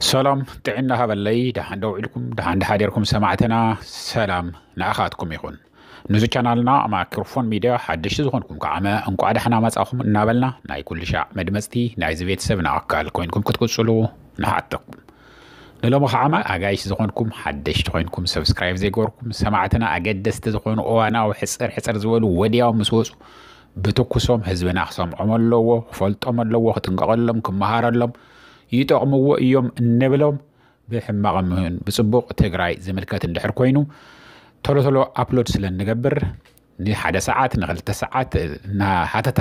سلام تعينا هذا اللي ده عند وعلكم ده عند حاضركم سمعتنا سلام نأخذكم يخون نزو چانالنا اما كروفون ميديا حدش زخونكم كعما انكو عاد حنا ماز اخم نابلنا ناي كل شاع مدمستي ناي زبيت سبنا اكال كوينكم كتكت سلو نحاتكم للو مخعما اغايش زخونكم حدش تخونكم سبسكرايب زي غوركم سمعتنا اقدس تزخون اوانا وحسر حسر زولو وديو مسوسو بتوكسوم هزبنا اخصام عمال لوو فولت عمال لوو خطنقال لم كمهار ይጠቕምዎ እዮም እንብሎም ብሕማቐምህን ብፅቡቕ ትግራይ ዝምልከት እንድሕር ኮይኑ ቶሎ ቶሎ ኣፕሎድ ስለ ንገብር ንሓደ ሰዓት ንክልተ ሰዓት ሃተታ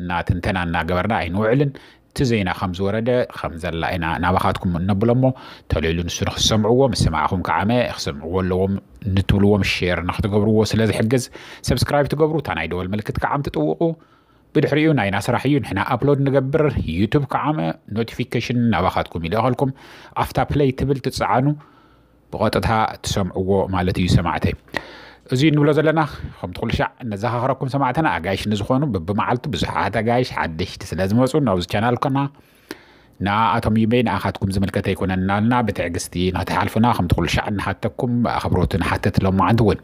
እናትንተና እናገበርና ኣይንውዕልን እቲ ዜና ከም ዝወረደ ከም ዘላ ኢና ናባኻትኩም እነብሎ ሞ ተልኢሉ ንሱ ንክሰምዕዎ ምስማዕኹም ከዓመ ክሰምዕዎ ኣለዎም ንትብልዎም ሼር ንክትገብርዎ ስለ ዝሕግዝ ሰብስክራይብ ትገብሩ እታ ናይ ደወል ምልክት ከዓ ምትጥውቁ ብድሕሪኡ ናይና ስራሕ እዩ ንሕና ኣፕሎድ ንገብር ዩቱብ ከዓ ኖቲፊኬሽን ናባኻትኩም ኢለኸልኩም ኣፍታ ፕለይ ትብል ትፀዓኑ ብቐጥታ ትሰምዕዎ ማለት እዩ ሰማዕተይ እዚ ንብሎ ዘለና ከምቲ ኩሉ ሻዕ ነዘኻኽረኩም ሰማዕትና ኣጋይሽ ንዝኾኑ በብመዓልቱ ብዙሓት ኣጋይሽ ሓደሽቲ ስለ ዝመፁ ናብዚ ቻናል ኮና ንኣቶም ዩሜይ ንኣኻትኩም ዝምልከተ ኣይኮነና ልና ብትዕግስቲ ናተሓልፉና ከምቲ ኩሉ ሻዕ ንሓተኩም ኣኽብሮትን ሓተት ሎማዓንቲ እውን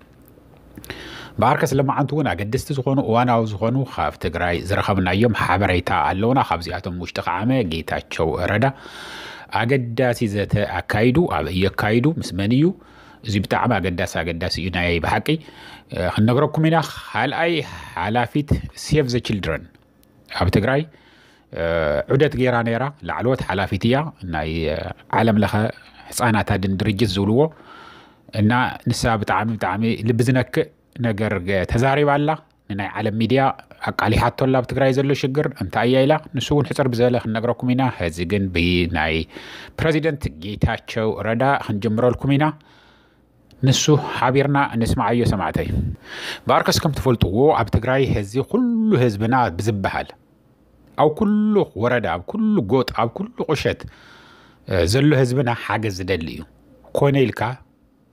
ብኣርከስ ልምዓንቲ እውን ኣገደስቲ ዝኾኑ እዋናዊ ዝኾኑ ካብ ትግራይ ዝረኸብናዮም ሓበሬታ ኣለውና ካብዚኣቶም ውሽጢ ከዓመ ጌታቸው ረዳ ኣገዳሲ ዘተ ኣካይዱ ኣብ እየካይዱ ምስ መን እዩ እዚ ብጣዕሚ ኣገዳሲ ኣገዳሲ እዩ ናይ ብሓቂ ክንነግረኩም ኢና ካልኣይ ሓላፊት ሴቭ ዘ ችልድረን ኣብ ትግራይ ዑደት ገይራ ነይራ ላዕለወት ሓላፊት እያ ናይ ዓለም ለኸ ህፃናት ድርጅት ዝብልዎ እና ንሳ ብጣዕሚ ብጣዕሚ ልቢ ዝነክእ ነገር ተዛሪብ ኣላ ንናይ ዓለም ሚድያ ኣቃሊሓቶላ ኣብ ትግራይ ዘሎ ሽግር እንታይ እያ ኢላ ንሱ እውን ሕፅር ብዝበለ ክንነግረኩም ኢና ሕዚ ግን ብናይ ፕረዚደንት ጌታቸው ረዳ ክንጅምረልኩም ኢና ንሱ ሓቢርና እንስማዓዮ ሰማዕተይ በኣርከስ ከም ትፈልጥዎ ኣብ ትግራይ ህዚ ኩሉ ህዝብና ብዝበሃል ኣብ ኩሉ ወረዳ ኣብ ኩሉ ጎጥ ኣብ ኩሉ ቁሸት ዘሎ ህዝብና ሓገዝ ዝደሊ እዩ ኮነ ኢልካ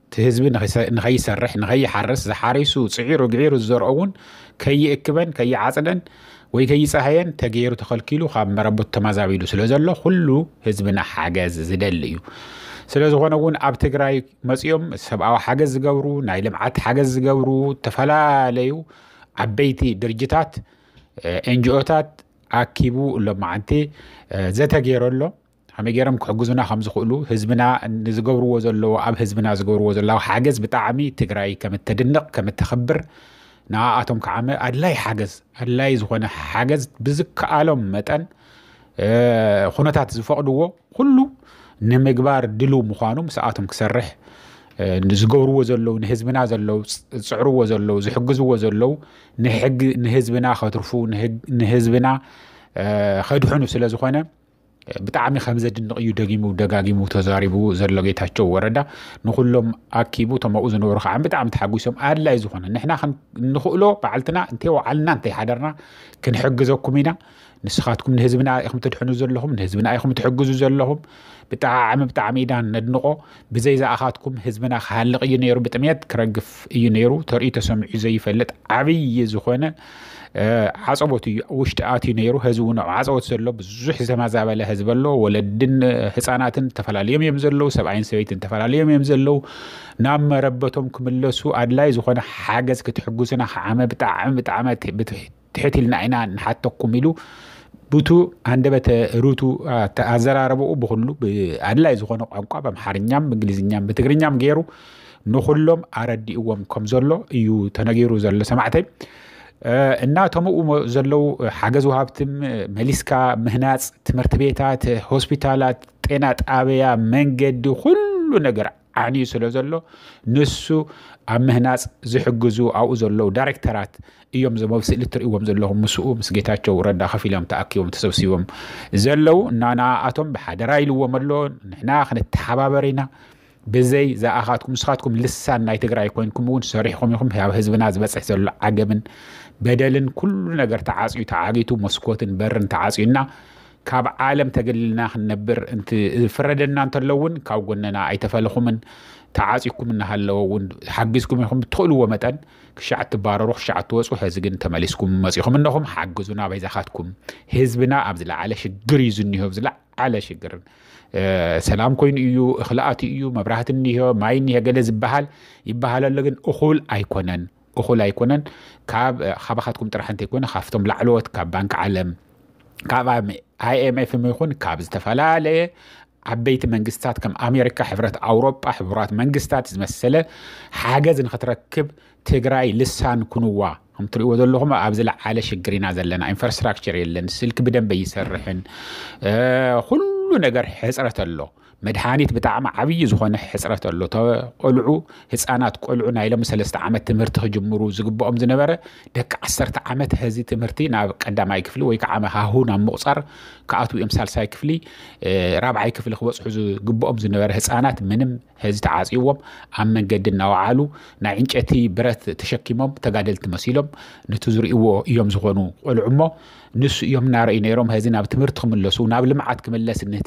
እቲ ህዝቢ ንኸይሰርሕ ንኸይሓርስ ዝሓሪሱ ፅዒሩ ግዒሩ ዝዘርኦ እውን ከይእክበን ከይዓፅደን ወይ ከይፀሃየን ተገይሩ ተኸልኪሉ ካብ መረቦት ተማዛቢሉ ስለ ዘሎ ኩሉ ህዝብና ሓገዝ ዝደሊ እዩ ስለ ዝኾነ እውን ኣብ ትግራይ መፂኦም ሰብኣዊ ሓገዝ ዝገብሩ ናይ ልምዓት ሓገዝ ዝገብሩ ዝተፈላለዩ ዓበይቲ ድርጅታት ኤንጂኦታት ኣኪቡ ሎም መዓንቲ ዘተገይረሎ ከመይ ገይሮም ክሕግዙና ከም ዝኽእሉ ህዝብና ንዝገብርዎ ዘለዎ ኣብ ህዝብና ዝገብርዎ ዘለዎ ሓገዝ ብጣዕሚ ትግራይ ከም እተድንቕ ከም እተኽብር ንኣኣቶም ከዓመ ኣድላይ ሓገዝ ኣድላይ ዝኾነ ሓገዝ ብዝከኣሎም መጠን ኩነታት ዝፈቕድዎ ኩሉ ንምግባር ድልው ምዃኑ ምስኣቶም ክሰርሕ ዝገብርዎ ዘለው ንህዝብና ዘለው ዝፅዕርዎ ዘለው ዝሕግዝዎ ዘለው ንሕጊ ንህዝብና ከትርፉ ንህዝብና ከድሕኑ ስለ ዝኾነ ብጣዕሚ ከም ዘድንቕ እዩ ደጊሙ ደጋጊሙ ተዛሪቡ ዘሎ ጌታቸው ወረዳ ንኩሎም ኣኪቡ እቶም ኣብኡ ዝነበሩ ከዓ ብጣዕሚ ተሓጒሶም ኣድላይ ዝኾነ ንሕና ንኽእሎ በዓልትና እንተይ ዋዓልና እንተይ ሓደርና ክንሕግዘኩም ኢና ንስኻትኩም ንህዝብና ኢኹም ትድሕኑ ዘለኹም ንህዝብና ኢኹም ትሕግዙ ዘለኹም ብጣዕሚ ብጣዕሚ ኢና ነድንቆ ብዘይ ዝኣኻትኩም ህዝብና ክሃልቕ እዩ ነይሩ ብጥምት ክረግፍ እዩ ነይሩ ተርእዩ ተሰሚዑ ዘይፈልጥ ዓብይ ዝኾነ عصبتي وشت آتي نيرو هزونا عصبت سلو بزح زمان زابلة هزبلو ولدن هسانات تفلا اليوم يمزلو سبعين سويت تفلا اليوم يمزلو نام ربتهم كملسو أدلاي زخنا حاجز كتحجوسنا عم بتاع عم بتاع عم تحت النعنا حتى كملو بتو عندما تروتو تأزر عربو بخلو أدلاي زخنا قوقا بمحرنيم بإنجليزيم بتقرنيم غيرو نخلهم أردي وهم كمزلو يو تنجيرو زلو سمعتي እና ከምኡ ዘለው ሓገዝ ውሃብቲ መሊስካ ምህናፅ ትምህርቲ ቤታት ሆስፒታላት ጤና ጣብያ መንገዲ ኩሉ ነገር ዓንዩ ስለ ዘሎ ንሱ ኣብ ምህናፅ ዝሕግዙ ኣብኡ ዘለው ዳይረክተራት እዮም ዞም ኣብ ስእሊ እትርእይዎም ዘለኹም ምስኡ ምስ ጌታቸው ረዳ ከፍ ኢሎም ተኣኪቦም ተሰብሲቦም ዘለው እና ንኣቶም ብሓደራ ኢልዎም ኣሎ ንሕና ክንተሓባበር ኢና ብዘይ ዝኣኻትኩም ንስኻትኩም ልሳን ናይ ትግራይ ኮይንኩም እውን ሰሪሕኹም ኢኹም ኣብ ህዝብና ዝበፅሕ ዘሎ ዓገብን በደልን ኩሉ ነገር ተዓፅዩ ተዓጊቱ መስኮትን በርን ተዓፅዩና ካብ ዓለም ተገሊልና ክንነብር ዝፍረደና እንተሎ እውን ካብ ጎነና ኣይተፈለኹምን ተዓፂኩም እናሃለዎ እውን ሓጊዝኩም ኢኹም እትኽእልዎ መጠን ክሻዕ እትባረሩ ክሻዕ እትወፁ ሕዚ ግን ተመሊስኩም መፂኹም እነኹም ሓግዙና ባይዛኻትኩም ህዝብና ኣብ ዝለዓለ ሽግር እዩ ዝኒሆ ዝለዓለ ሽግርን ሰላም ኮይኑ እዩ እኽልኣት እዩ መብራህቲ እኒሆ ማይ እኒሄ ገለ ዝበሃል ይበሃል ኣሎ ግን እኹል ኣይኮነን ክኹል ኣይኮነን ካብ ካባኻትኩም ጥራሕእንተ ይኮነ ካብቶም ላዕሎት ካብ ባንኪ ዓለም ካብ ኣይኤምኤፍ ሞ ይኹን ካብ ዝተፈላለየ ዓበይቲ መንግስትታት ከም ኣሜሪካ ሕብረት ኣውሮጳ ሕቡራት መንግስትታት ዝመሰለ ሓገዝ ንክትረክብ ትግራይ ልሳን ኩንዋ ከም ትሪእዎ ዘለኹም ኣብ ዝለዓለ ሽግር ኢና ዘለና ኢንፍራስትራክቸር የለን ስልኪ ብደንበ ይሰርሕን ኩሉ ነገር ሕፅረት ኣሎ مدحانيت بتعم عبي زخون حسرة اللوتا قلعو هسانات قلعو نايلة مسلسة عمت تمرته جمرو زقبو أمز نبرة دك عسرت عمت هزي تمرتي نا قدام عيك فلي ويك عمها هون عم مقصر كاتو إمسال سايك رابع عيك خبص حزو قبو أمز نبرة هسانات منم هزي تعازيوهم عم من قد النوعالو نا عينج أتي برث تشكيمهم تقادل تمسيلهم نتزر إيو يوم زخونو قلعو نس يوم نار إينيروم هزي نا بتمرتهم اللسو نا بلمعات كمال لسنة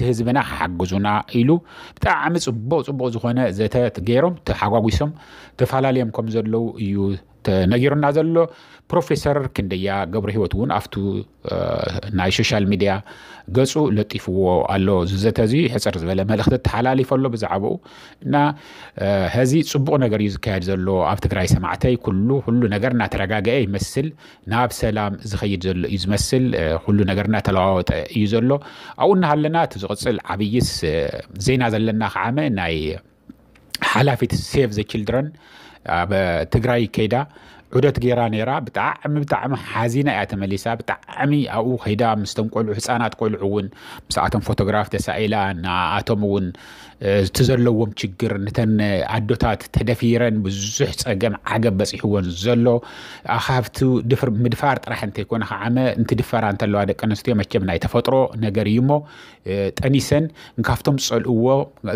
ኢሉ ብጣዕሚ ፅቡቕ ፅቡቕ ዝኾነ ዘተ ገይሮም ተሓጓጒሶም ተፈላለዮም ከም ዘለዉ እዩ ተነጊሩና ዘሎ ፕሮፌሰር ክንደያ ገብረ ሂወት እውን ኣብቲ ናይ ሶሻል ሚድያ ገፁ ለጢፍዎ ኣሎ ዝዘተ እዚ ሕፅር ዝበለ መልእክቲ ተሓላሊፈ ብዛዕባኡ እና ሕዚ ፅቡቅ ነገር እዩ ዝካየድ ዘሎ ኣብ ትግራይ ሰማዕተይ ኩሉ ኩሉ ነገር እናተረጋገአ ይመስል ናብ ሰላም ዝኸይድ ዘሎ እዩ ዝመስል ኩሉ ነገር እናተለዋወጠ እዩ ዘሎ ኣብኡ እናሃለና እቲ ዝቕፅል ዓብይስ ዜና ዘለና ከዓመ ናይ ሓላፊት ሴቭ ዘ ችልድረን በትግራይ ይካሄዳ ዑደት ገይራ ነይራ ብጣዕሚ ብጣዕሚ ሓዚና እያ ተመሊሳ ብጣዕሚ ኣብኡ ከይዳ ምስቶም ቆልዑ ህፃናት ቆልዑ እውን ምስኣቶም ፎቶግራፍ ተሳኢላ ንኣቶም እውን እቲ ዘለዎም ችግር ነተን ኣዶታት ተደፊረን ብዙሕ ፀገም ዓገብ በፂሕዎን ዘሎ ኣካብቲ ምድፋር ጥራሕ እንተይኮነ ከዓመ እንትድፈራ እንተለዋ ደቂ ኣንስትዮ መቸም ናይ ተፈጥሮ ነገር እዩ ሞ ጠኒሰን ካብቶም ዝፀልእዎ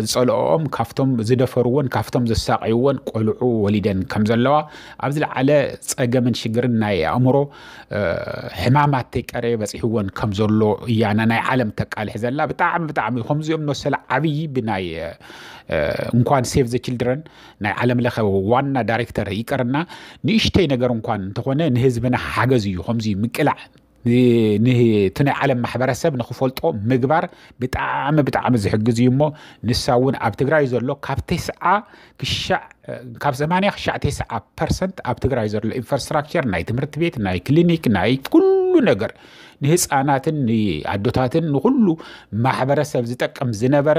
ዝፀልኦኦም ካብቶም ዝደፈርዎን ካብቶም ዘሳቀይዎን ቆልዑ ወሊደን ከም ዘለዋ ኣብ ዝለዓለ ፀገምን ሽግርን ናይ ኣእምሮ ሕማማት ተይቀረየ በፂሕዎን ከም ዘሎ እያና ናይ ዓለም ተቃልሕ ዘላ ብጣዕሚ ብጣዕሚ ከምዚኦም ንወሰለ ዓብይ ብናይ እንኳን ሴቭ ዘ ችልድረን ናይ ዓለም ለኸ ዋና ዳይሬክተር ይቀርና ንእሽተይ ነገር እንኳን እንተኾነ ንህዝብና ሓገዝ እዩ ከምዚ ምቅላዕ ቲ ናይ ዓለም ማሕበረሰብ ንክፈልጦ ምግባር ብጣዕሚ ብጣዕሚ ዝሕግዝ እዩ እሞ ንሳ እውን ኣብ ትግራይ ዘሎ ካብ ተስዓ ክሻዕ ካብ 8 ክሻዕ ተስዓ ፐርሰንት ኣብ ትግራይ ዘሎ ኢንፍራስትራክቸር ናይ ትምህርቲ ቤት ናይ ክሊኒክ ናይ ኩሉ ነገር ንህፃናትን ንኣዶታትን ንኩሉ ማሕበረሰብ ዝጠቅም ዝነበረ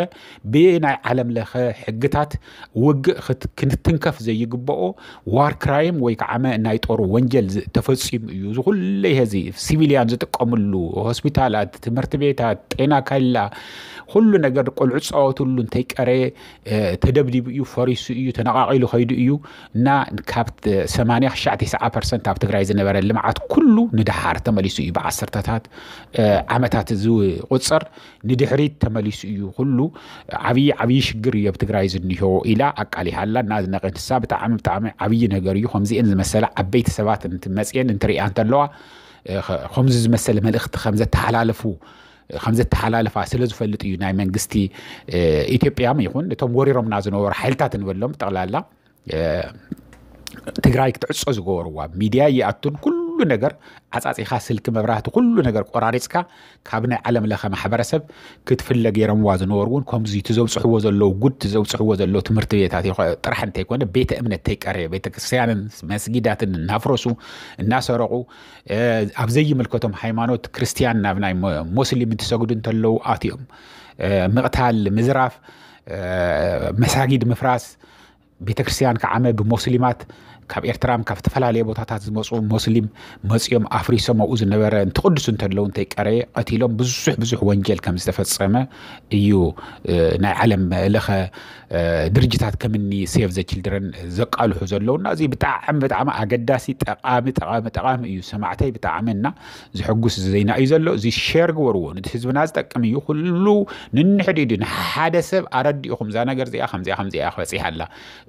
ብናይ ዓለም ለኸ ሕግታት ውግእ ክንትንከፍ ዘይግብኦ ዋር ክራይም ወይ ከዓ ናይ ጦር ወንጀል ተፈፂሙ እዩ ዝኩለ ይሄ ሲቪልያን ዝጥቀምሉ ሆስፒታላት ትምህርቲ ቤታት ጤና ካላ ኩሉ ነገር ቆልዑ ዝፃወትሉ እንተይቀረየ ተደብዲቡ እዩ ፈሪሱ እዩ ተነቃቂሉ ከይዱ እዩ እና ካብ 8 ክሻዕ 9 ፐርሰንት ኣብ ትግራይ ዝነበረ ልምዓት ኩሉ ንድሓር ተመሊሱ እዩ ብዓሰርተታት ዓመታት ዝቁፅር ንድሕሪት ተመሊሱ እዩ ኩሉ ዓብይ ዓብይ ሽግር እዩ ኣብ ትግራይ ዝኒሄ ኢላ ኣቃሊሃላ እና ዝነቐንሳ ብጣዕሚ ብጣዕሚ ዓብይ ነገር እዩ ከምዚአን ዝመሰለ ዓበይቲ ሰባት መፅአን እንትሪእያ እንተለዋ ከምዚ ዝመሰለ መልእኽቲ ከም ዘተሓላለፉ ከም ዘተሓላለፋ ስለ ዝፈልጥ እዩ ናይ መንግስቲ ኢትዮጵያ ይኹን እቶም ወሪሮምና ዝነበሩ ሓይልታት ንበሎም ጠቕላላ ትግራይ ክትዕፆ ዝገበርዋ ሚድያ ይኣቱን ኩሉ ነገር ኣፃፂኻ ስልኪ መብራህቲ ኩሉ ነገር ቆራሪፅካ ካብ ናይ ዓለም ለኸ ማሕበረሰብ ክትፍለ ገይረምዋ ዝነበሩ እውን ከምዚ ትዘብፅሕዎ ዘለዉ ጉድ ትዘብፅሕዎ ዘለዉ ትምህርቲ ቤታት ጥራሕ እንተይኮነ ቤተ እምነት ተይቀረየ ቤተክርስትያንን መስጊዳትን እናፍረሱ እናሰረቁ ኣብ ዘይምልከቶም ሃይማኖት ክርስትያን ናብ ናይ ሞስሊም እንትሰግዱ እንተለዉ ኣትዮም ምቕታል ምዝራፍ መሳጊድ ምፍራስ ቤተክርስትያን ከዓመ ብሞስሊማት ካብ ኤርትራም ካብ ዝተፈላለየ ቦታታት ዝመፁ ሞስሊም መፅኦም ኣፍሪሶም ኣብኡ ዝነበረ እንትቅዱስ እንተለዉ እንተይቀረየ ቀቲሎም ብዙሕ ብዙሕ ወንጀል ከም ዝተፈፀመ እዩ ናይ ዓለም ለኸ ድርጅታት ከምኒ ሴቭ ዘ ችልድረን ዘቃልሑ ዘለውና እዚ ብጣዕሚ ብጣዕሚ ኣገዳሲ ጠቃሚ ጠቃሚ ጠቃሚ እዩ ሰማዕተይ ብጣዕሚ ና ዝሕጉስ ዜና እዩ ዘሎ እዚ ሸር ግበርዎ ነቲ ህዝብና ዝጠቅም እዩ ኩሉ ንንሕድድ ንሓደ ሰብ ኣረዲኡኹም እዛ ነገር እዚኣ ከምዚኣ ከምዚኣ ክበፂሓ ኣላ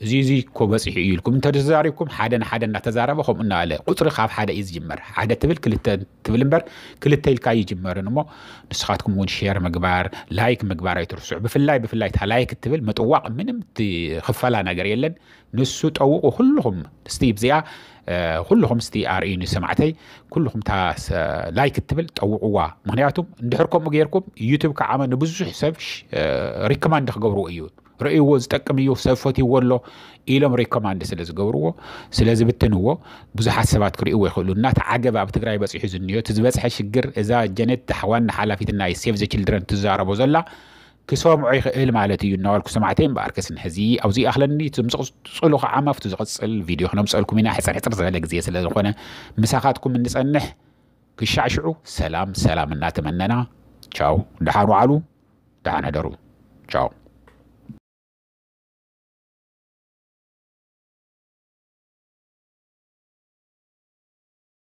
እዚ እዚ ኮ በፂሑ እዩ ኢልኩም እንተተዛሪብኩም كلهم ሓደ ንሓደ እናተዛረበ ከምኡ እናበለ ቁፅሪ ካብ ሓደ እዩ ዝጅመር ሓደ ትብል ክልተ ትብል እምበር ክልተ ኢልካ ይጅመርን እሞ ንስኻትኩም እውን ሸር ምግባር ላይክ ምግባር ኣይትርስዑ ብፍላይ ብፍላይ እታ ላይክ እትብል ምጥዋቕ ምንም ክፈላ ነገር የለን ንሱ ጠውቁ ኩልኹም እስቲ ብዚኣ ኩልኹም እስቲ ኣርእዩ ንሰማዕተይ ኩልኹም እታ ላይክ እትብል ጠውቕዋ ምክንያቱም እንድሕር ከምኡ ገርኩም ዩቱብ ከዓመ ንብዙሕ ሰብ ሪኮማንድ ክገብርዎ እዩ رئيوز تقبيو سفوتي ولو إلى أمريكا ما عنده سلز جبروه سلز بتنو بزح سبات كرئيو يخلو نات عجب عبت غراي بس يحز النيو تزبس حشجر إذا جنت حوان حالا في تناي سيف زي children تزار أبو زلا كسوا معي خيل مالتي ينوال كسمعتين باركس نهزي أو زي أخلني تمسق سلوخ عام في تزغس الفيديو خنا مسألكم منا حسن حسن زلك زي سلز خنا مساقاتكم من نسأنه كشعشعو سلام سلام الناتمننا تشاو دحانو علو دحانا درو تشاو